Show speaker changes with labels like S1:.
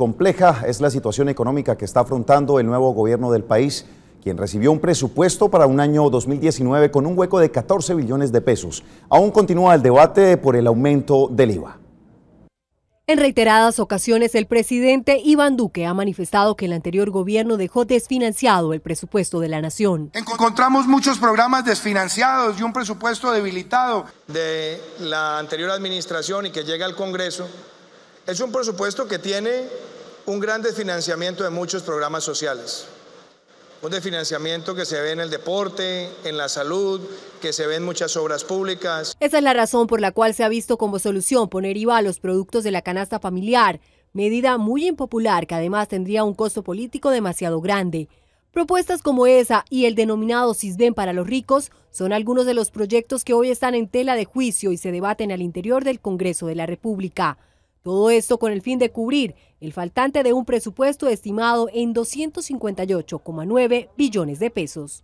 S1: compleja es la situación económica que está afrontando el nuevo gobierno del país, quien recibió un presupuesto para un año 2019 con un hueco de 14 billones de pesos. Aún continúa el debate por el aumento del IVA.
S2: En reiteradas ocasiones, el presidente Iván Duque ha manifestado que el anterior gobierno dejó desfinanciado el presupuesto de la nación.
S3: Encontramos muchos programas desfinanciados y un presupuesto debilitado
S4: de la anterior administración y que llega al Congreso. Es un presupuesto que tiene un gran desfinanciamiento de muchos programas sociales. Un desfinanciamiento que se ve en el deporte, en la salud, que se ve en muchas obras públicas.
S2: Esa es la razón por la cual se ha visto como solución poner IVA a los productos de la canasta familiar, medida muy impopular que además tendría un costo político demasiado grande. Propuestas como esa y el denominado CISBEN para los ricos son algunos de los proyectos que hoy están en tela de juicio y se debaten al interior del Congreso de la República. Todo esto con el fin de cubrir el faltante de un presupuesto estimado en 258,9 billones de pesos.